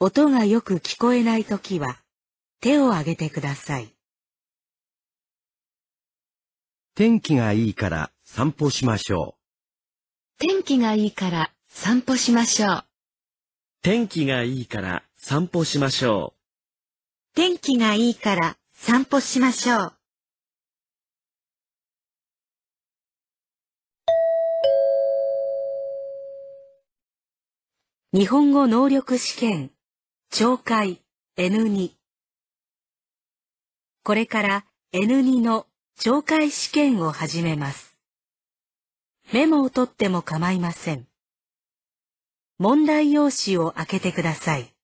音がよく聞こえないときは、手を挙げてください。天気がいいから散歩しましょう。天気がいいから散歩しましょう。天気がいいから散歩しましょう。天気がいいから散歩しましょう。日本語能力試験懲戒 N2 これから N2 の懲戒試験を始めます。メモを取っても構いません。問題用紙を開けてください。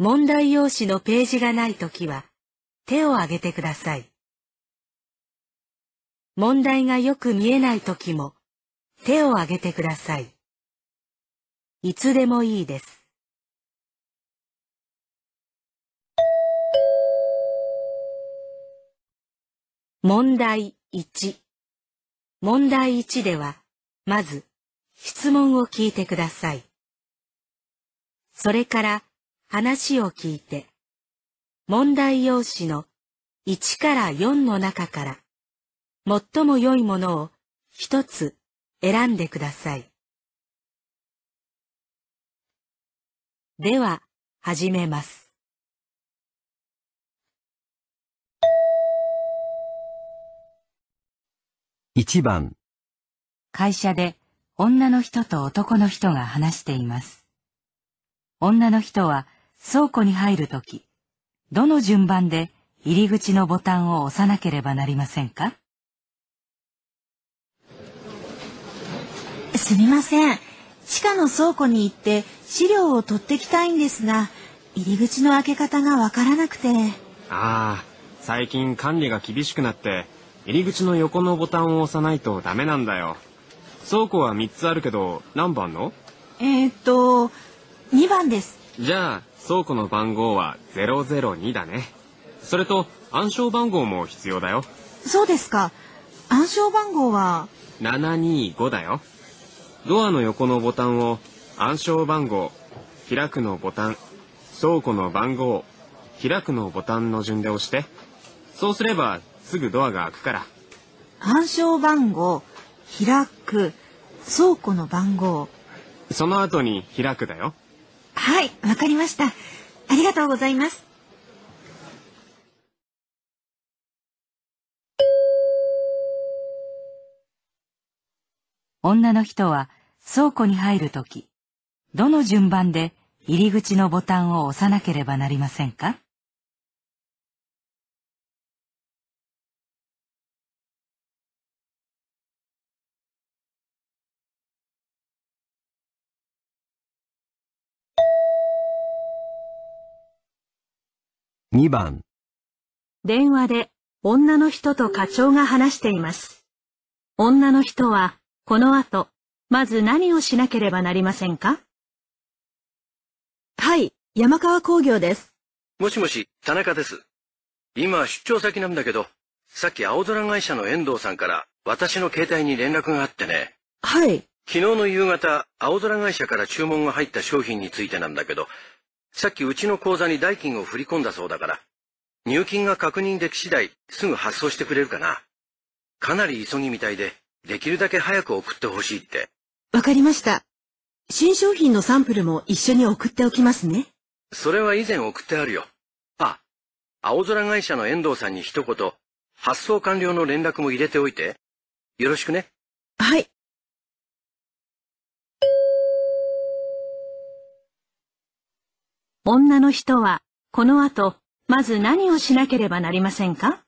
問題用紙のページがないときは、手を挙げてください。問題がよく見えないときも、手を挙げてください。いつでもいいです。問題1。問題1では、まず、質問を聞いてください。それから、話を聞いて、問題用紙の1から4の中から、最も良いものを一つ選んでください。では、始めます。一番会社で女の人と男の人が話しています。女の人は倉庫に入るとき、どの順番で入り口のボタンを押さなければなりませんかすみません。地下の倉庫に行って資料を取ってきたいんですが入り口の開け方がわからなくてああ最近管理が厳しくなって入り口の横のボタンを押さないとダメなんだよ倉庫は3つあるけど何番のえー、っと2番ですじゃあ倉庫の番号は002だねそれと暗証番号も必要だよそうですか暗証番号は725だよドアの横のボタンを暗証番号、開くのボタン、倉庫の番号、開くのボタンの順で押して。そうすればすぐドアが開くから。暗証番号、開く、倉庫の番号。その後に開くだよ。はい、わかりました。ありがとうございます。女の人は倉庫に入るとき、どの順番で入り口のボタンを押さなければなりませんか2番電話で女の人と課長が話しています。女の人はこの後、まず何をしなければなりませんかはい、山川工業です。もしもし、田中です。今、出張先なんだけど、さっき青空会社の遠藤さんから私の携帯に連絡があってね。はい。昨日の夕方、青空会社から注文が入った商品についてなんだけど、さっきうちの口座に代金を振り込んだそうだから、入金が確認でき次第、すぐ発送してくれるかな。かなり急ぎみたいで、できるだけ早く送ってほしいって。わかりました。新商品のサンプルも一緒に送っておきますね。それは以前送ってあるよ。あ、青空会社の遠藤さんに一言、発送完了の連絡も入れておいて。よろしくね。はい。女の人は、この後、まず何をしなければなりませんか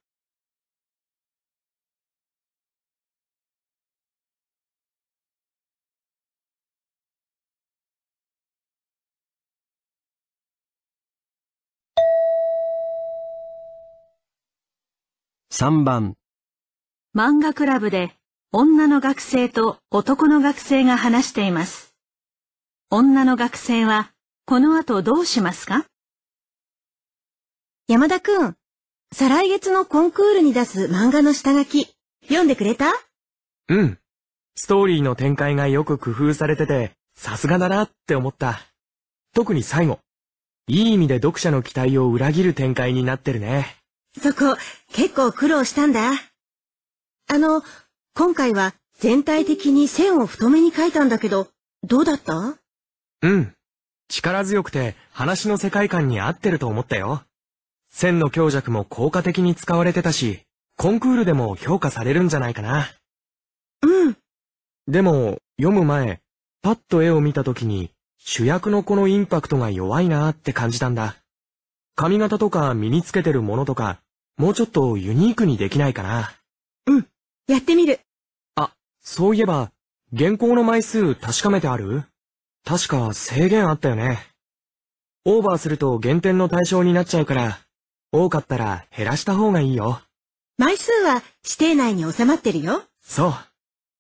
3番漫画クラブで女の学生と男の学生が話しています。女の学生はこの後どうしますか山田くん、再来月のコンクールに出す漫画の下書き、読んでくれたうん。ストーリーの展開がよく工夫されてて、さすがだなって思った。特に最後。いい意味で読者の期待を裏切る展開になってるね。そこ、結構苦労したんだ。あの、今回は全体的に線を太めに描いたんだけど、どうだったうん。力強くて話の世界観に合ってると思ったよ。線の強弱も効果的に使われてたし、コンクールでも評価されるんじゃないかな。うん。でも、読む前、パッと絵を見た時に、主役の子のインパクトが弱いなーって感じたんだ。髪型とか身につけてるものとか、もうちょっとユニークにできないかな。うん、やってみる。あ、そういえば、原稿の枚数確かめてある確か制限あったよね。オーバーすると減点の対象になっちゃうから、多かったら減らした方がいいよ。枚数は指定内に収まってるよ。そう。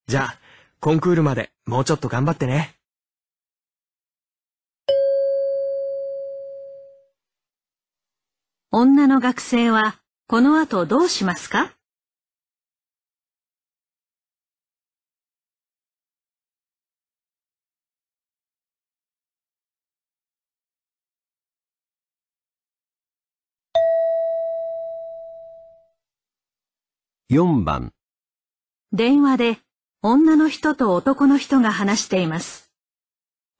じゃあ、コンクールまでもうちょっと頑張ってね。女の学生はこの後どうしますか4番電話で女の人と男の人が話しています。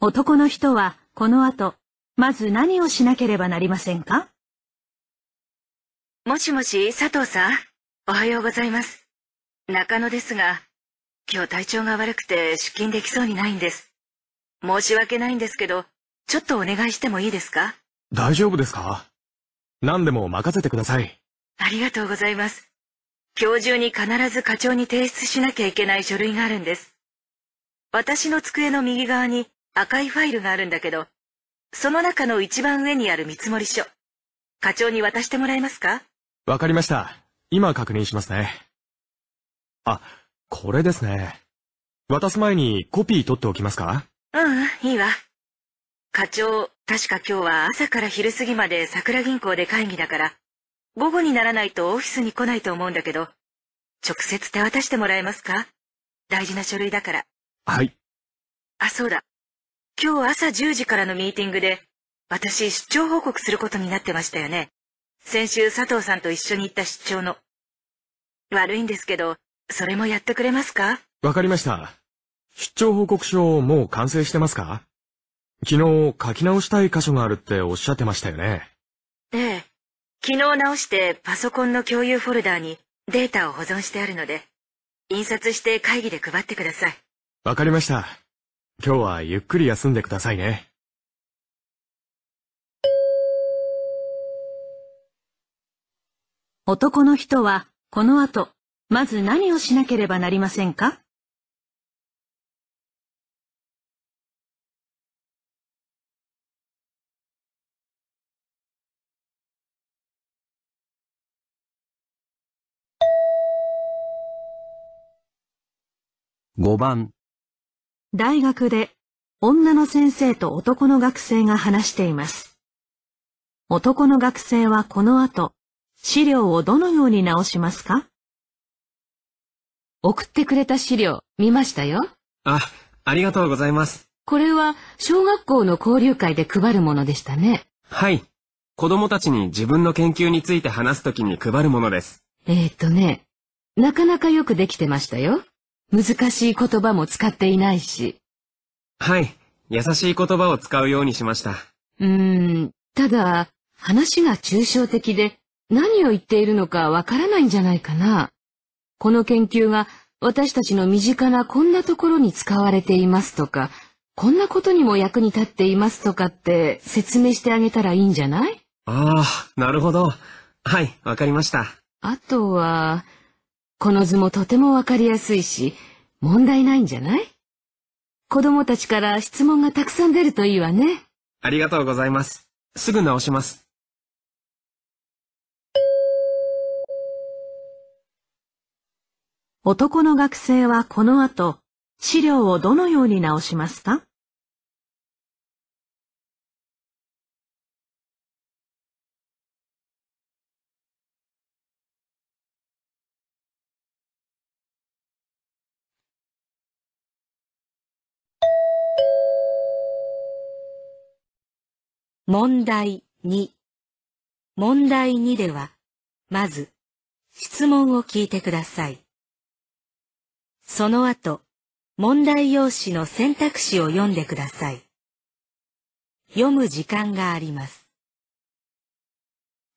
男の人はこの後、まず何をしなければなりませんかもしもし、佐藤さんおはようございます。中野ですが、今日体調が悪くて出勤できそうにないんです。申し訳ないんですけど、ちょっとお願いしてもいいですか大丈夫ですか何でも任せてください。ありがとうございます。今日中に必ず課長に提出しなきゃいけない書類があるんです。私の机の右側に赤いファイルがあるんだけど、その中の一番上にある見積書。課長に渡してもらえますかわかりました。今確認しますね。あ、これですね。渡す前にコピー取っておきますかうん、いいわ。課長、確か今日は朝から昼過ぎまで桜銀行で会議だから、午後にならないとオフィスに来ないと思うんだけど、直接手渡してもらえますか大事な書類だから。はい。あ、そうだ。今日朝10時からのミーティングで、私出張報告することになってましたよね。先週佐藤さんと一緒に行った出張の。悪いんですけど、それもやってくれますかわかりました。出張報告書もう完成してますか昨日書き直したい箇所があるっておっしゃってましたよね。ええ。昨日直してパソコンの共有フォルダーにデータを保存してあるので、印刷して会議で配ってください。わかりました。今日はゆっくり休んでくださいね。男の人は、この後、まず何をしなければなりませんか5番大学で女の先生と男の学生が話しています。男の学生はこの後、資料をどのように直しますか送ってくれた資料見ましたよ。あ、ありがとうございます。これは小学校の交流会で配るものでしたね。はい。子供たちに自分の研究について話すときに配るものです。えっとね、なかなかよくできてましたよ。難しい言葉も使っていないし。はい。優しい言葉を使うようにしました。うーん、ただ、話が抽象的で何を言っているのかわからないんじゃないかな。この研究が私たちの身近なこんなところに使われていますとか、こんなことにも役に立っていますとかって説明してあげたらいいんじゃないああ、なるほど。はい、わかりました。あとは、この図もとてもわかりやすいし、問題ないんじゃない子供たちから質問がたくさん出るといいわね。ありがとうございます。すぐ直します。男の学生はこの後、資料をどのように直しますか問題2問題2では、まず、質問を聞いてください。その後、問題用紙の選択肢を読んでください。読む時間があります。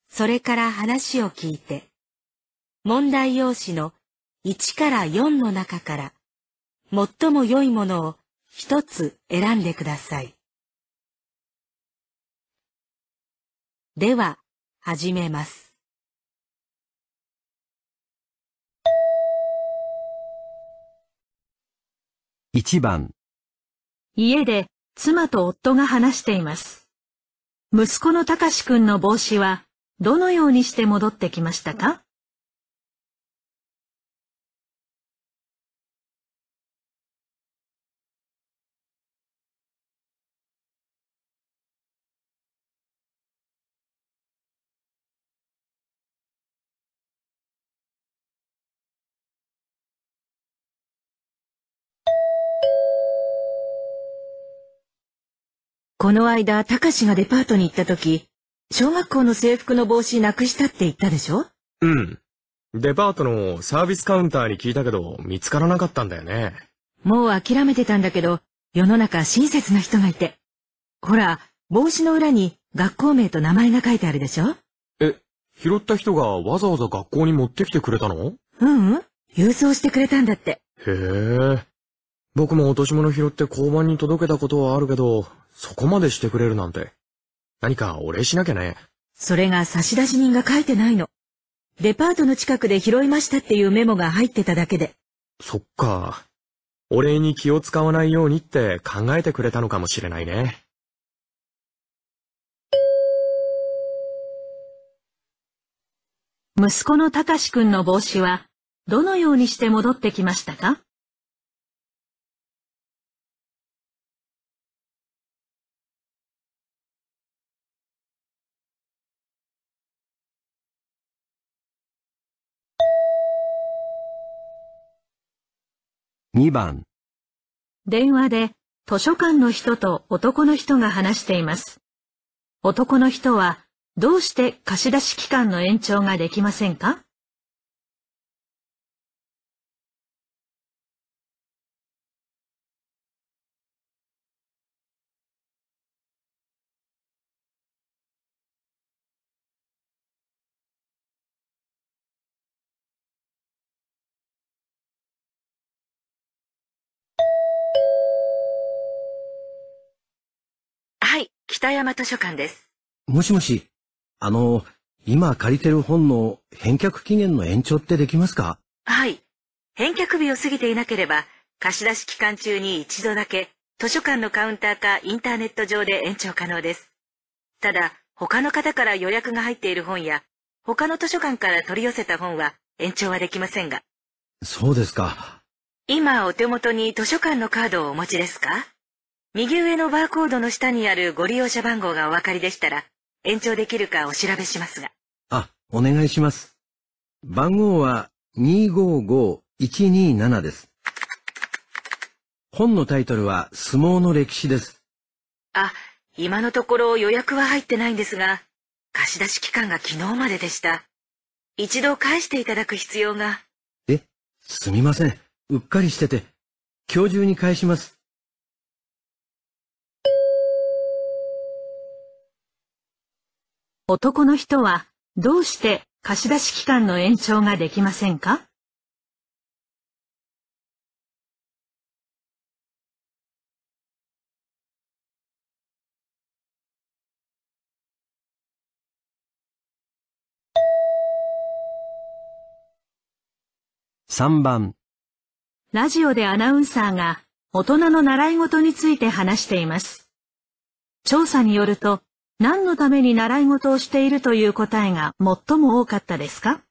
それから話を聞いて、問題用紙の1から4の中から、最も良いものを一つ選んでください。では、始めます。1番家で妻と夫が話しています。息子のたかしくんの帽子はどのようにして戻ってきましたかこの間、たかしがデパートに行った時、小学校の制服の帽子なくしたって言ったでしょうん。デパートのサービスカウンターに聞いたけど、見つからなかったんだよね。もう諦めてたんだけど、世の中親切な人がいて。ほら、帽子の裏に学校名と名前が書いてあるでしょえ、拾った人がわざわざ学校に持ってきてくれたのうんうん。郵送してくれたんだって。へえ。僕も落とし物拾って交番に届けたことはあるけど、そこまでしてくれるなんて。何かお礼しなきゃね。それが差出人が書いてないの。デパートの近くで拾いましたっていうメモが入ってただけで。そっか。お礼に気を使わないようにって考えてくれたのかもしれないね。息子の隆かくんの帽子は、どのようにして戻ってきましたか2番電話で図書館の人と男の人が話しています。男の人はどうして貸し出し期間の延長ができませんか北山図書館です。もしもし、あの、今借りてる本の返却期限の延長ってできますかはい。返却日を過ぎていなければ、貸し出し期間中に一度だけ図書館のカウンターかインターネット上で延長可能です。ただ、他の方から予約が入っている本や、他の図書館から取り寄せた本は延長はできませんが。そうですか。今お手元に図書館のカードをお持ちですか右上のバーコードの下にあるご利用者番号がお分かりでしたら、延長できるかお調べしますが。あ、お願いします。番号は255127です。本のタイトルは相撲の歴史です。あ、今のところ予約は入ってないんですが、貸出期間が昨日まででした。一度返していただく必要が。え、すみません。うっかりしてて。今日中に返します。男の人はどうして貸し出し期間の延長ができませんか3番ラジオでアナウンサーが大人の習い事について話しています。調査によると、何のために習い事をしているという答えが最も多かったですか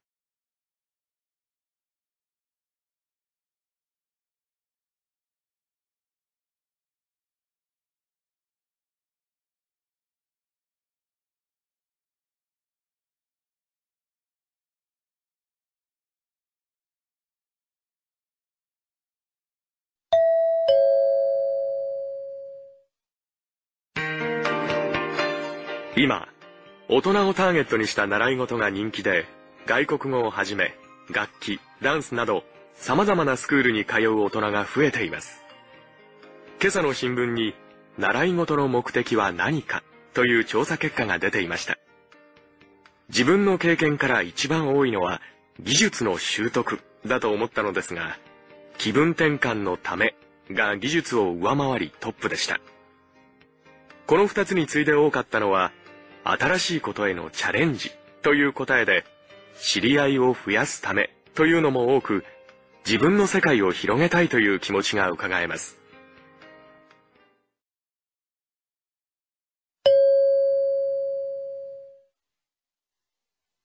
今、大人をターゲットにした習い事が人気で、外国語をはじめ、楽器、ダンスなど、様々なスクールに通う大人が増えています。今朝の新聞に、習い事の目的は何かという調査結果が出ていました。自分の経験から一番多いのは、技術の習得だと思ったのですが、気分転換のためが技術を上回りトップでした。この2つに次いで多かったのは、新しいことへのチャレンジという答えで、知り合いを増やすためというのも多く、自分の世界を広げたいという気持ちが伺えます。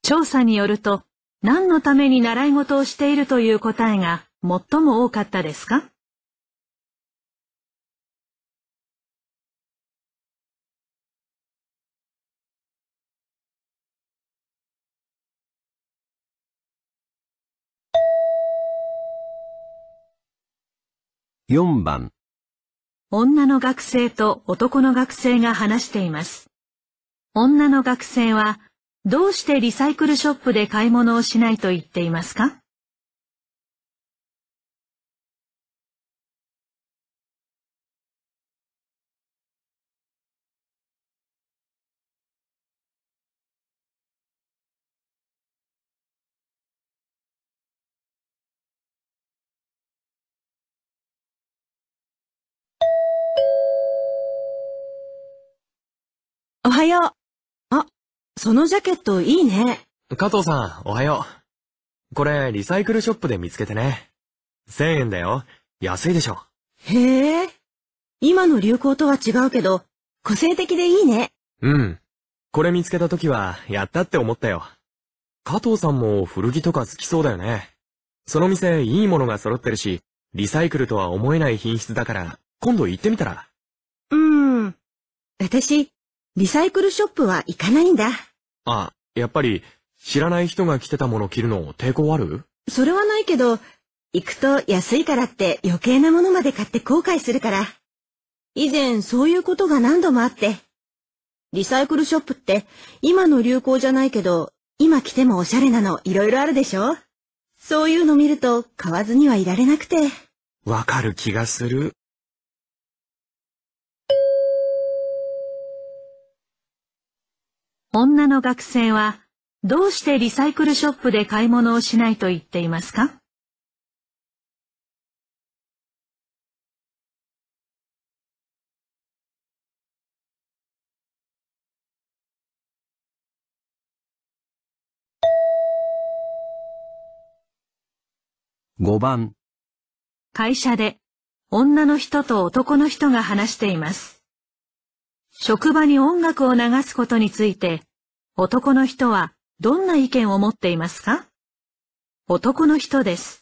調査によると、何のために習い事をしているという答えが最も多かったですか4番女の学生と男の学生が話しています。女の学生は、どうしてリサイクルショップで買い物をしないと言っていますかおはよう。あ、そのジャケットいいね。加藤さん、おはよう。これ、リサイクルショップで見つけてね。1000円だよ。安いでしょ。へえ。今の流行とは違うけど、個性的でいいね。うん。これ見つけた時は、やったって思ったよ。加藤さんも古着とか好きそうだよね。その店、いいものが揃ってるし、リサイクルとは思えない品質だから、今度行ってみたら。うーん。私、リサイクルショップは行かないんだ。あ、やっぱり知らない人が着てたもの着るの抵抗あるそれはないけど、行くと安いからって余計なものまで買って後悔するから。以前そういうことが何度もあって。リサイクルショップって今の流行じゃないけど、今着てもおしゃれなの色々あるでしょそういうの見ると買わずにはいられなくて。わかる気がする。女の学生はどうしてリサイクルショップで買い物をしないと言っていますか5番会社で女の人と男の人が話しています。職場に音楽を流すことについて、男の人はどんな意見を持っていますか男の人です。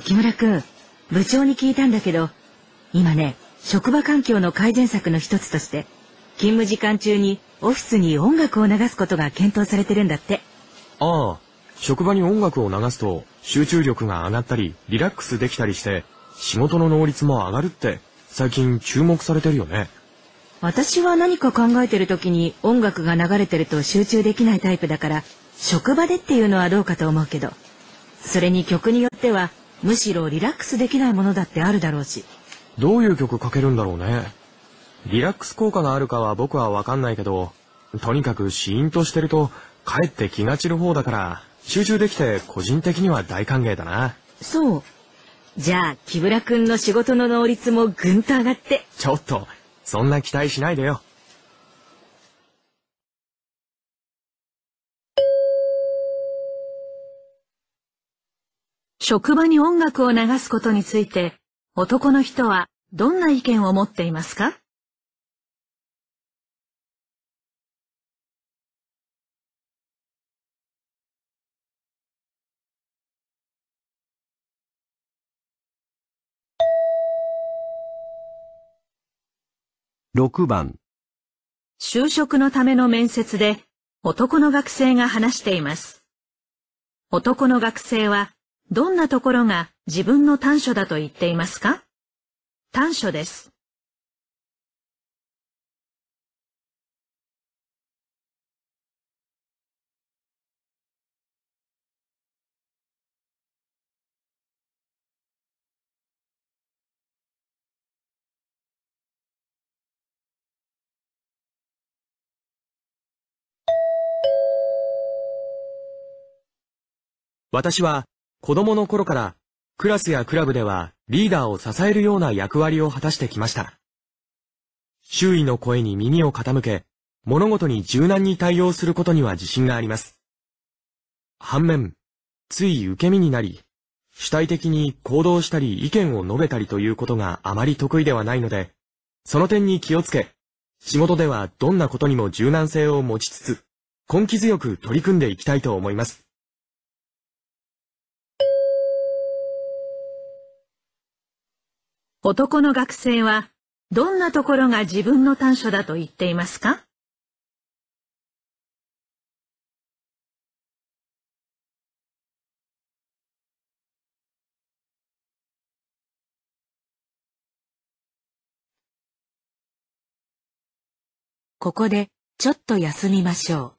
木村君部長に聞いたんだけど今ね職場環境の改善策の一つとして勤務時間中にオフィスに音楽を流すことが検討されてるんだってああ職場に音楽を流すと集中力が上がったりリラックスできたりして仕事の能率も上がるって最近注目されてるよね私は何か考えてる時に音楽が流れてると集中できないタイプだから職場でっていうのはどうかと思うけどそれに曲によってはむしろリラックスできないものだってあるだろうしどういう曲かけるんだろうねリラックス効果があるかは僕はわかんないけどとにかくシーンとしてるとかえって気が散る方だから集中できて個人的には大歓迎だなそうじゃあ木村君の仕事の能率もぐんと上がってちょっとそんな期待しないでよ職場に音楽を流すことについて、男の人はどんな意見を持っていますか6番就職のための面接で男の学生が話しています。男の学生はどんなところが自分の短所だと言っていますか短所です。私は子供の頃からクラスやクラブではリーダーを支えるような役割を果たしてきました。周囲の声に耳を傾け、物事に柔軟に対応することには自信があります。反面、つい受け身になり、主体的に行動したり意見を述べたりということがあまり得意ではないので、その点に気をつけ、仕事ではどんなことにも柔軟性を持ちつつ、根気強く取り組んでいきたいと思います。男の学生はどんなところが自分の短所だと言っていますかここでちょっと休みましょう。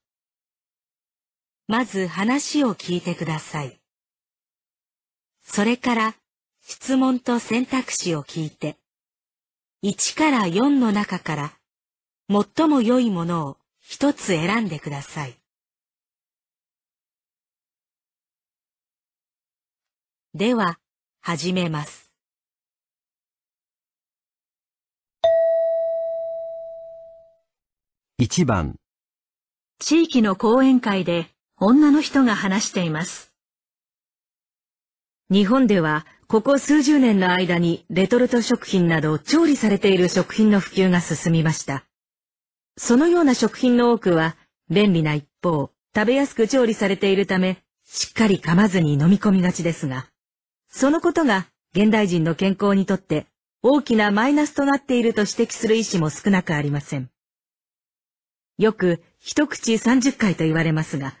まず話を聞いてください。それから、質問と選択肢を聞いて、1から4の中から、最も良いものを一つ選んでください。では、始めます。1番地域の講演会で女の人が話しています。日本では、ここ数十年の間にレトルト食品など調理されている食品の普及が進みました。そのような食品の多くは、便利な一方、食べやすく調理されているため、しっかり噛まずに飲み込みがちですが、そのことが現代人の健康にとって大きなマイナスとなっていると指摘する医師も少なくありません。よく一口30回と言われますが、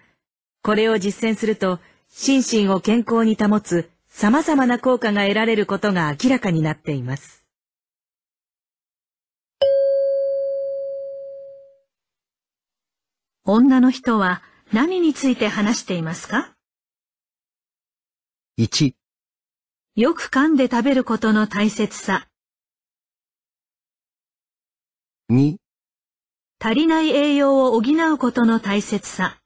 これを実践すると、心身を健康に保つ様々な効果が得られることが明らかになっています。女の人は何について話していますか ?1 よく噛んで食べることの大切さ2足りない栄養を補うことの大切さ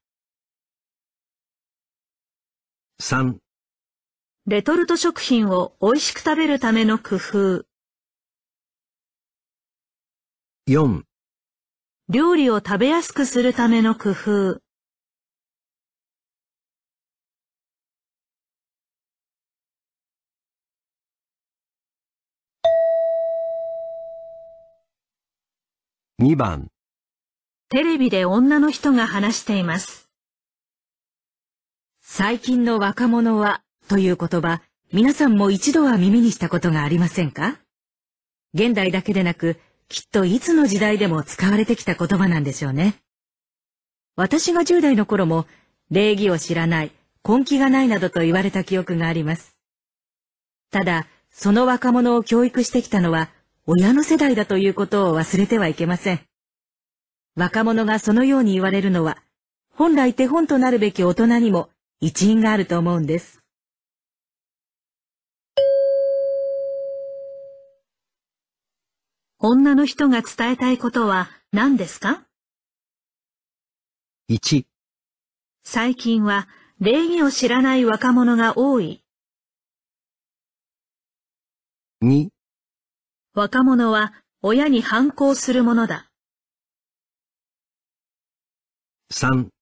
3レトルト食品を美味しく食べるための工夫4料理を食べやすくするための工夫2番テレビで女の人が話しています。最近の若者はという言葉、皆さんも一度は耳にしたことがありませんか現代だけでなく、きっといつの時代でも使われてきた言葉なんでしょうね。私が10代の頃も、礼儀を知らない、根気がないなどと言われた記憶があります。ただ、その若者を教育してきたのは、親の世代だということを忘れてはいけません。若者がそのように言われるのは、本来手本となるべき大人にも一因があると思うんです。女の人が伝えたいことは何ですか ?1 最近は礼儀を知らない若者が多い。2若者は親に反抗するものだ。3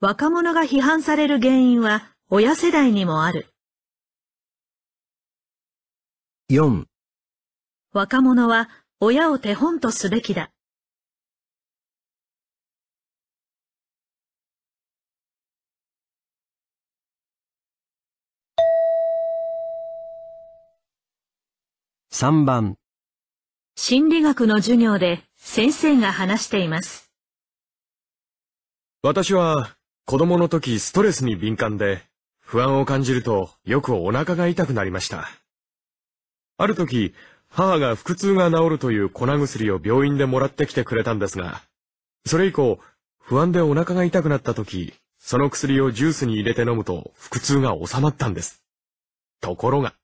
若者が批判される原因は親世代にもある。4若者は親を手本とすべきだ。3番心理学の授業で先生が話しています。私は子供の時ストレスに敏感で、不安を感じるとよくお腹が痛くなりました。ある時、母が腹痛が治るという粉薬を病院でもらってきてくれたんですが、それ以降、不安でお腹が痛くなった時、その薬をジュースに入れて飲むと腹痛が治まったんです。ところが、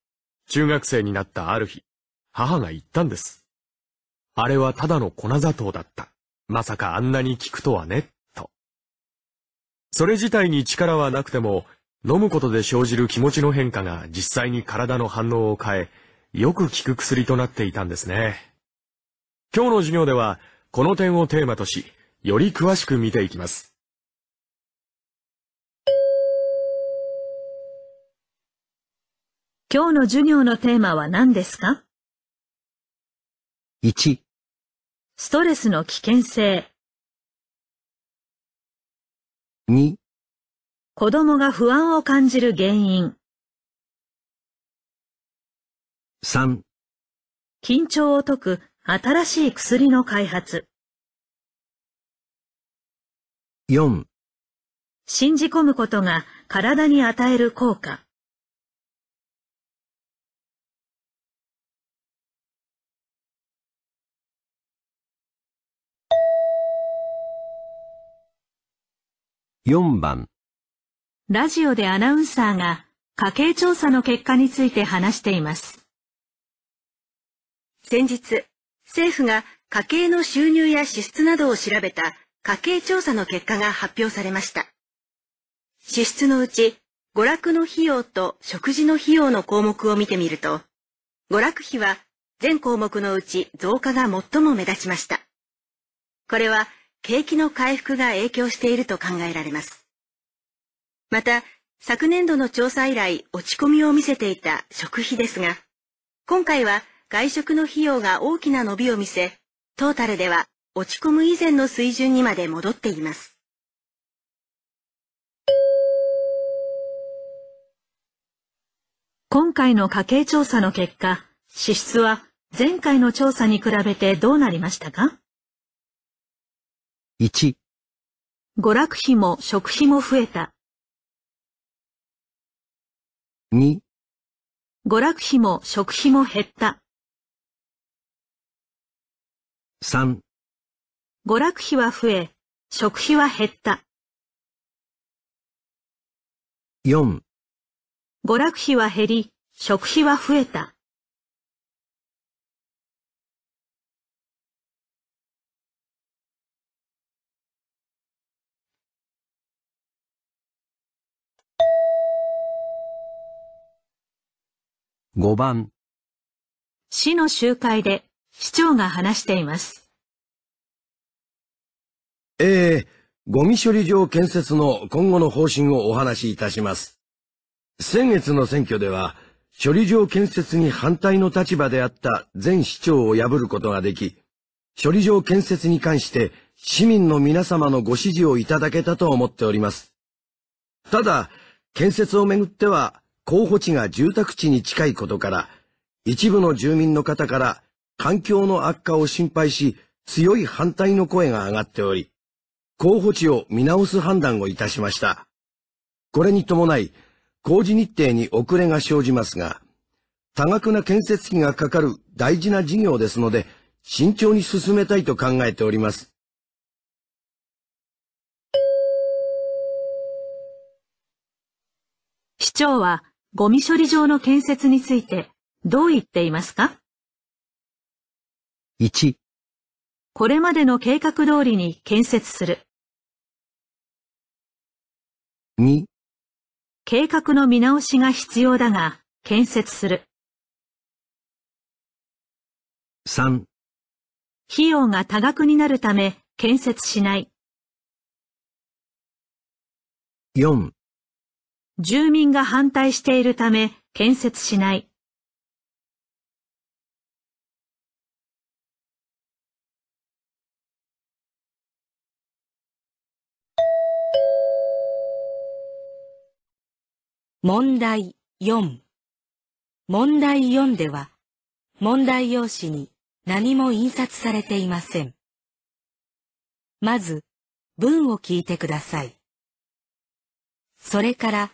中学生になったある日、母が言ったんです。あれはただの粉砂糖だった。まさかあんなに効くとはね。それ自体に力はなくても、飲むことで生じる気持ちの変化が実際に体の反応を変え、よく効く薬となっていたんですね。今日の授業では、この点をテーマとし、より詳しく見ていきます。今日の授業のテーマは何ですか ?1 ストレスの危険性2子供が不安を感じる原因3緊張を解く新しい薬の開発4信じ込むことが体に与える効果4番ラジオでアナウンサーが家計調査の結果について話しています。先日、政府が家計の収入や支出などを調べた家計調査の結果が発表されました。支出のうち、娯楽の費用と食事の費用の項目を見てみると、娯楽費は全項目のうち増加が最も目立ちました。これは景気の回復が影響していると考えられます。また、昨年度の調査以来落ち込みを見せていた食費ですが、今回は外食の費用が大きな伸びを見せ、トータルでは落ち込む以前の水準にまで戻っています。今回の家計調査の結果、支出は前回の調査に比べてどうなりましたか1娯楽費も食費も増えた。2娯楽費も食費も減った。3娯楽費は増え、食費は減った。4娯楽費は減り、食費は増えた。5番市の集会で市長が話しています。えー、ゴミ処理場建設の今後の方針をお話しいたします。先月の選挙では、処理場建設に反対の立場であった前市長を破ることができ、処理場建設に関して市民の皆様のご支持をいただけたと思っております。ただ、建設をめぐっては、候補地が住宅地に近いことから、一部の住民の方から環境の悪化を心配し、強い反対の声が上がっており、候補地を見直す判断をいたしました。これに伴い、工事日程に遅れが生じますが、多額な建設費がかかる大事な事業ですので、慎重に進めたいと考えております。市長はゴミ処理場の建設についてどう言っていますか ?1、これまでの計画通りに建設する。2、計画の見直しが必要だが、建設する。3、費用が多額になるため建設しない。4住民が反対しているため建設しない。問題4問題4では問題用紙に何も印刷されていません。まず文を聞いてください。それから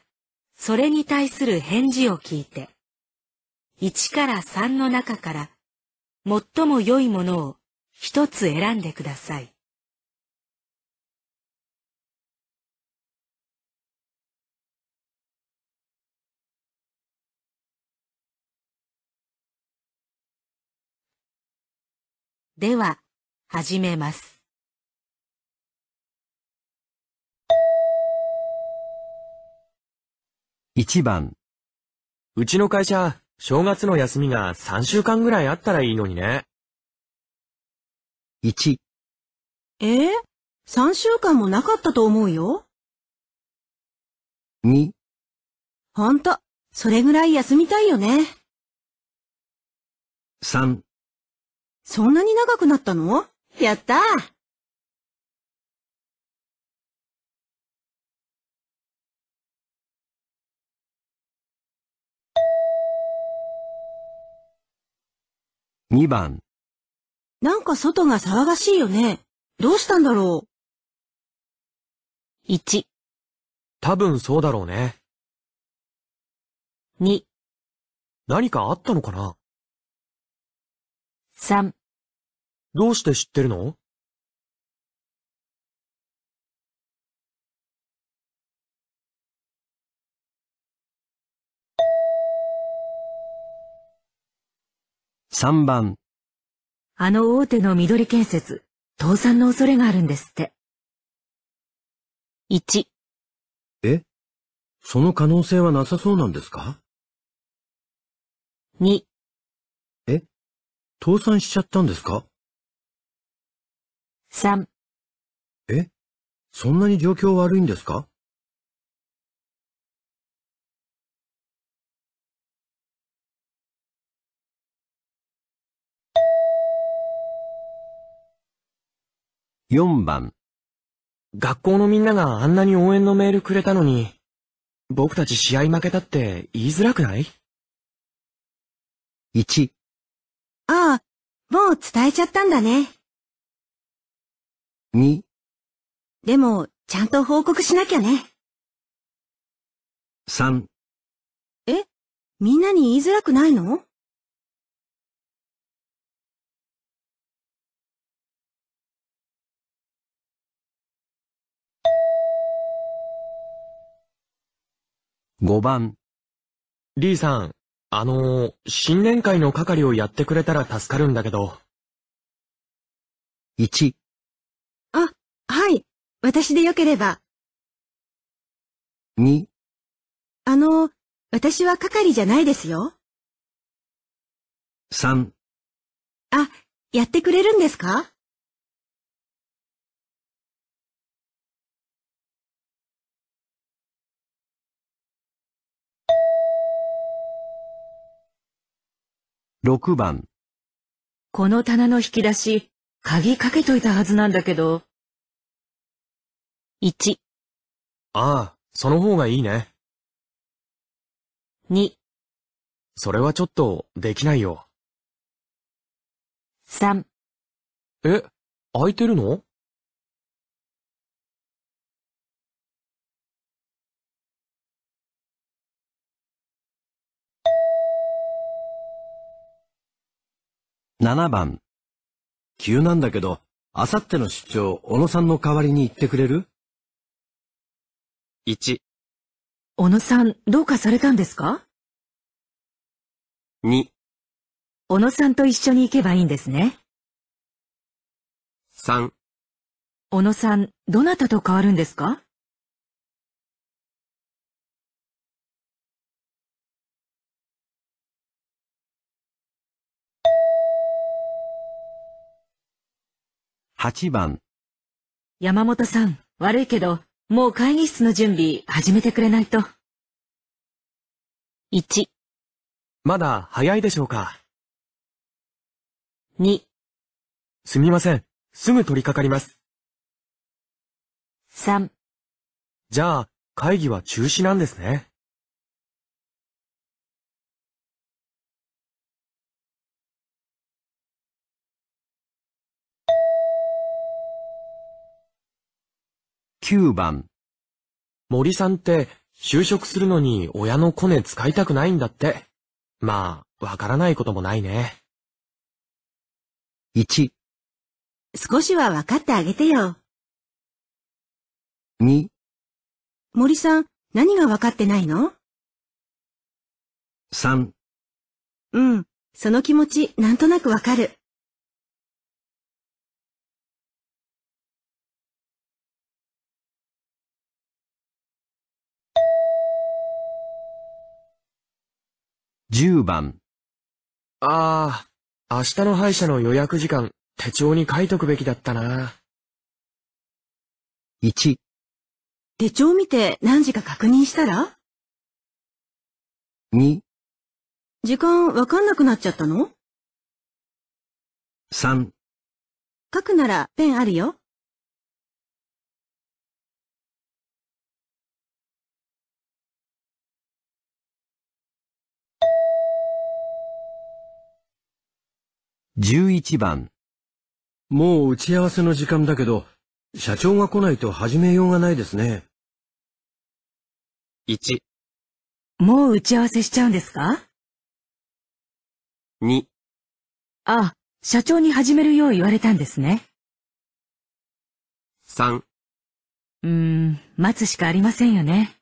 それに対する返事を聞いて、1から3の中から、最も良いものを一つ選んでください。では、始めます。1番。うちの会社、正月の休みが3週間ぐらいあったらいいのにね。1、えー、3週間もなかったと思うよ。2、ほんと、それぐらい休みたいよね。3。そんなに長くなったのやったー2番なんか外が騒がしいよね。どうしたんだろう ?1、多分そうだろうね。2、何かあったのかな 3, どうして知ってるの3番。あの大手の緑建設、倒産の恐れがあるんですって。1。えその可能性はなさそうなんですか ?2。え倒産しちゃったんですか ?3。えそんなに状況悪いんですか4番学校のみんながあんなに応援のメールくれたのに、僕たち試合負けたって言いづらくない ?1 ああ、もう伝えちゃったんだね。2でも、ちゃんと報告しなきゃね。3え、みんなに言いづらくないの5番。ーさん、あのー、新年会の係をやってくれたら助かるんだけど。1。あ、はい、私でよければ。2。あのー、私は係じゃないですよ。3。あ、やってくれるんですか6番。この棚の引き出し、鍵かけといたはずなんだけど。1、ああ、その方がいいね。2、それはちょっと、できないよ。3、え、開いてるの7番。急なんだけど、あさっての出張、小野さんの代わりに行ってくれる ?1。小野さん、どうかされたんですか ?2。小野さんと一緒に行けばいいんですね。3。小野さん、どなたと変わるんですか8番山本さん、悪いけど、もう会議室の準備始めてくれないと。1、まだ早いでしょうか2、すみません。すぐ取り掛かります。3。じゃあ、会議は中止なんですね。9番。森さんって、就職するのに親のコネ使いたくないんだって。まあ、わからないこともないね。1。少しはわかってあげてよ。2。森さん、何がわかってないの ?3。うん、その気持ち、なんとなくわかる。10番。ああ、明日の歯医者の予約時間、手帳に書いとくべきだったな。1、手帳見て何時か確認したら2、時間わかんなくなっちゃったの3、書くならペンあるよ。11番もう打ち合わせの時間だけど、社長が来ないと始めようがないですね。1、もう打ち合わせしちゃうんですか2、あ、社長に始めるよう言われたんですね。3、うーん、待つしかありませんよね。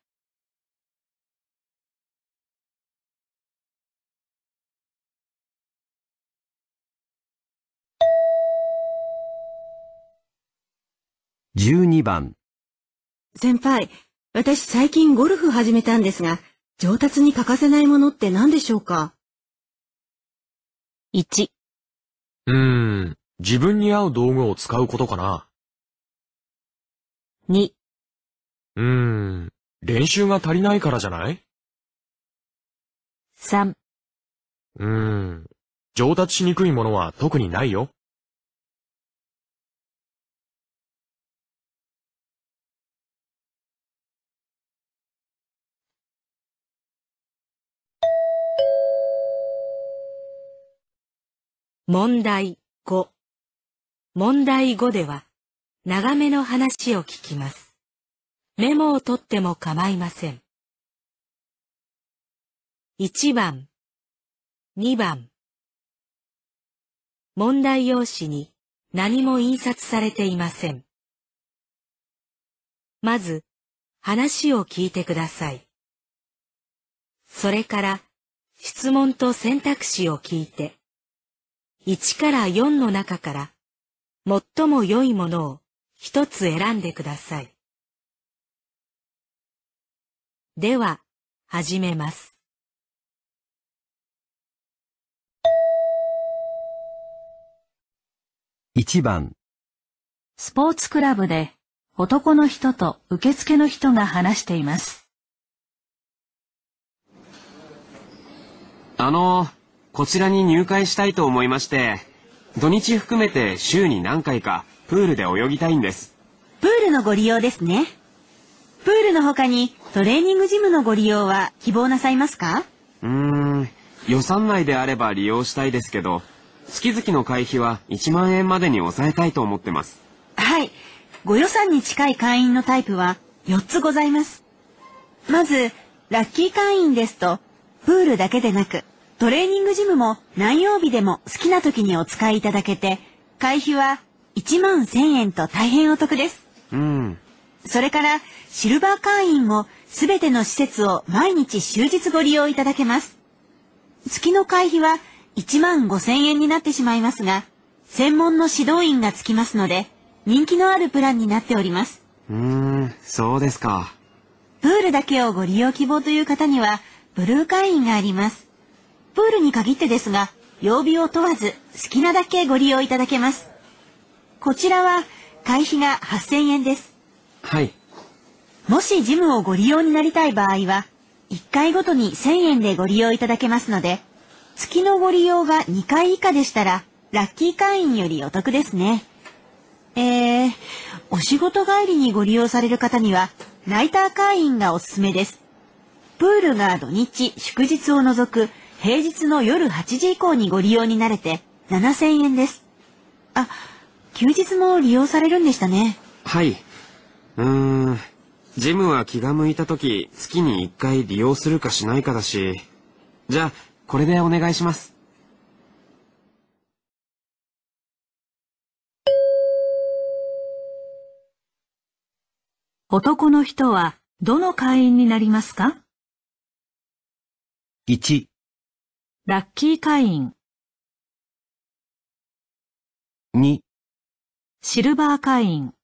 12番先輩、私最近ゴルフ始めたんですが、上達に欠かせないものって何でしょうか ?1、うーん、自分に合う道具を使うことかな。2、うーん、練習が足りないからじゃない3、うーん、上達しにくいものは特にないよ。問題5問題5では長めの話を聞きます。メモを取っても構いません。1番2番問題用紙に何も印刷されていません。まず話を聞いてください。それから質問と選択肢を聞いて1から4の中から、最も良いものを一つ選んでください。では、始めます。1番スポーツクラブで男の人と受付の人が話しています。あのこちらに入会したいと思いまして、土日含めて週に何回かプールで泳ぎたいんです。プールのご利用ですね。プールの他にトレーニングジムのご利用は希望なさいますかうーん、予算内であれば利用したいですけど、月々の会費は1万円までに抑えたいと思ってます。はい。ご予算に近い会員のタイプは4つございます。まず、ラッキー会員ですと、プールだけでなく、トレーニングジムも何曜日でも好きな時にお使いいただけて、会費は1万1000円と大変お得です。うん。それから、シルバー会員もすべての施設を毎日終日ご利用いただけます。月の会費は1万5000円になってしまいますが、専門の指導員がつきますので、人気のあるプランになっております。うん、そうですか。プールだけをご利用希望という方には、ブルー会員があります。プールに限ってですが、曜日を問わず好きなだけご利用いただけます。こちらは会費が8000円です。はい。もしジムをご利用になりたい場合は、1回ごとに1000円でご利用いただけますので、月のご利用が2回以下でしたら、ラッキー会員よりお得ですね。えー、お仕事帰りにご利用される方には、ナイター会員がおすすめです。プールが土日、祝日を除く平日の夜8時以降にご利用になれて7000円です。あ、休日も利用されるんでしたね。はい。うーん、ジムは気が向いた時、月に1回利用するかしないかだし。じゃあ、これでお願いします。男の人はどの会員になりますか ?1 ラッキー会員。2シルバー会員。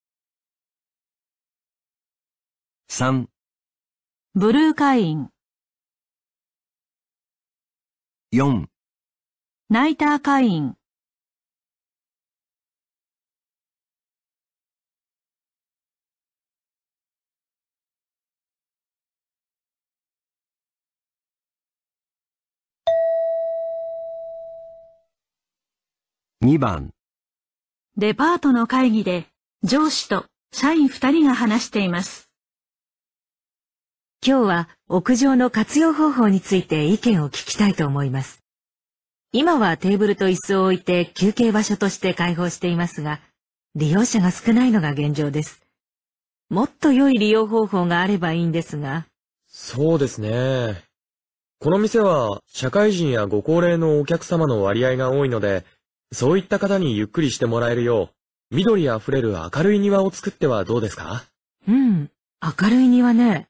3ブルー会員。4ナイター会員。2番デパートの会議で上司と社員2人が話しています。今日は屋上の活用方法について意見を聞きたいと思います。今はテーブルと椅子を置いて休憩場所として開放していますが、利用者が少ないのが現状です。もっと良い利用方法があればいいんですが。そうですね。この店は社会人やご高齢のお客様の割合が多いので、そういった方にゆっくりしてもらえるよう、緑あふれる明るい庭を作ってはどうですかうん、明るい庭ね。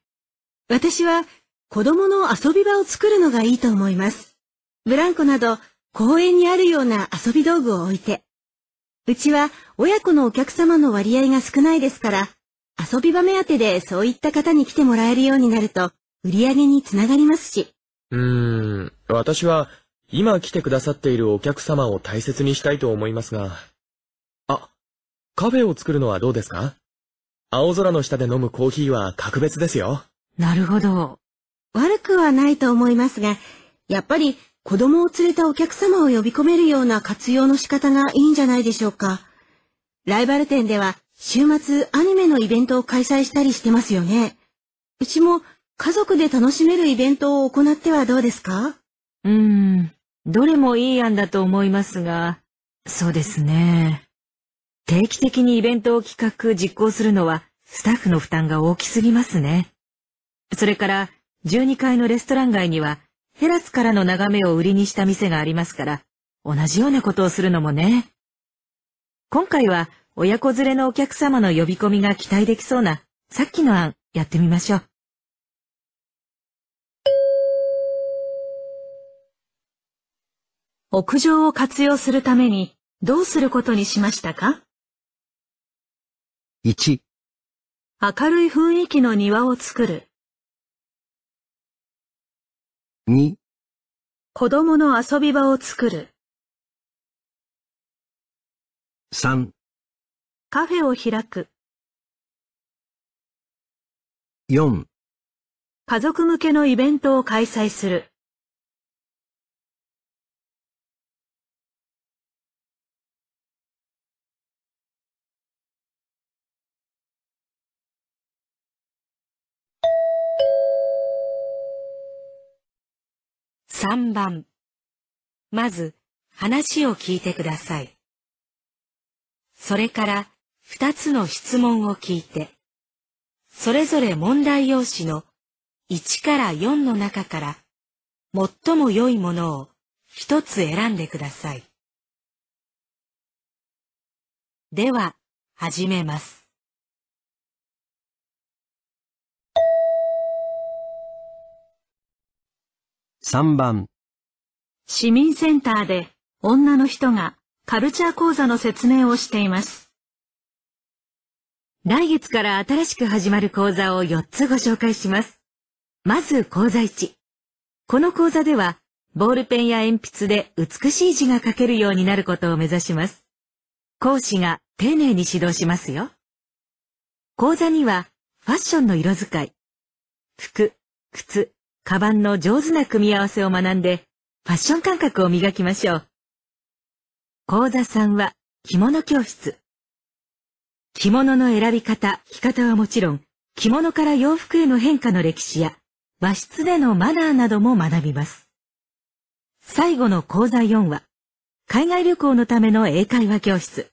私は子供の遊び場を作るのがいいと思います。ブランコなど公園にあるような遊び道具を置いて。うちは親子のお客様の割合が少ないですから、遊び場目当てでそういった方に来てもらえるようになると、売り上げにつながりますし。うーん、私は今来てくださっているお客様を大切にしたいと思いますが。あ、カフェを作るのはどうですか青空の下で飲むコーヒーは格別ですよ。なるほど。悪くはないと思いますが、やっぱり子供を連れたお客様を呼び込めるような活用の仕方がいいんじゃないでしょうか。ライバル店では週末アニメのイベントを開催したりしてますよね。うちも家族で楽しめるイベントを行ってはどうですかうーん。どれもいい案だと思いますが、そうですね。定期的にイベントを企画、実行するのは、スタッフの負担が大きすぎますね。それから、12階のレストラン街には、テラスからの眺めを売りにした店がありますから、同じようなことをするのもね。今回は、親子連れのお客様の呼び込みが期待できそうな、さっきの案、やってみましょう。屋上を活用するためにどうすることにしましたか ?1、明るい雰囲気の庭を作る。2、子供の遊び場を作る。3、カフェを開く。4、家族向けのイベントを開催する。3番。まず、話を聞いてください。それから、2つの質問を聞いて、それぞれ問題用紙の1から4の中から、最も良いものを1つ選んでください。では、始めます。3番市民センターで女の人がカルチャー講座の説明をしています。来月から新しく始まる講座を4つご紹介します。まず講座1。この講座ではボールペンや鉛筆で美しい字が書けるようになることを目指します。講師が丁寧に指導しますよ。講座にはファッションの色使い、服、靴、カバンの上手な組み合わせを学んで、ファッション感覚を磨きましょう。講座3は、着物教室。着物の選び方、着方はもちろん、着物から洋服への変化の歴史や、和室でのマナーなども学びます。最後の講座4は、海外旅行のための英会話教室。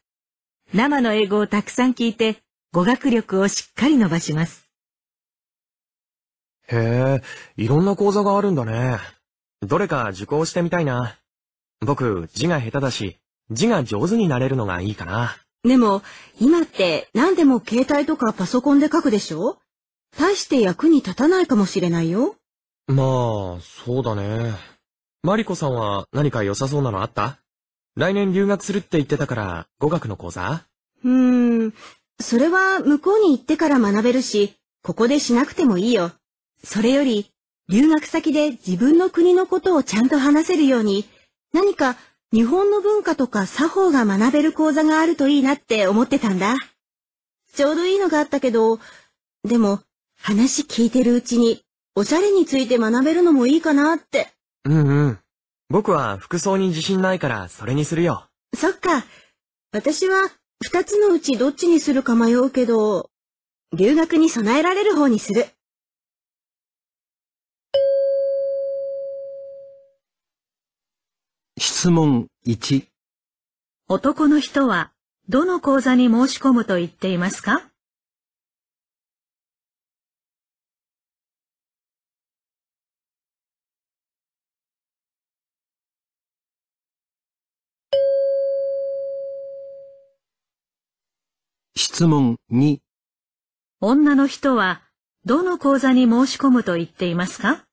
生の英語をたくさん聞いて、語学力をしっかり伸ばします。へえ、いろんな講座があるんだね。どれか受講してみたいな。僕、字が下手だし、字が上手になれるのがいいかな。でも、今って何でも携帯とかパソコンで書くでしょ大して役に立たないかもしれないよ。まあ、そうだね。マリコさんは何か良さそうなのあった来年留学するって言ってたから、語学の講座うーん、それは向こうに行ってから学べるし、ここでしなくてもいいよ。それより、留学先で自分の国のことをちゃんと話せるように、何か日本の文化とか作法が学べる講座があるといいなって思ってたんだ。ちょうどいいのがあったけど、でも話聞いてるうちにおしゃれについて学べるのもいいかなって。うんうん。僕は服装に自信ないからそれにするよ。そっか。私は二つのうちどっちにするか迷うけど、留学に備えられる方にする。質問1男の人はどの講座に申し込むと言っていますか質問2女の人はどの講座に申し込むと言っていますか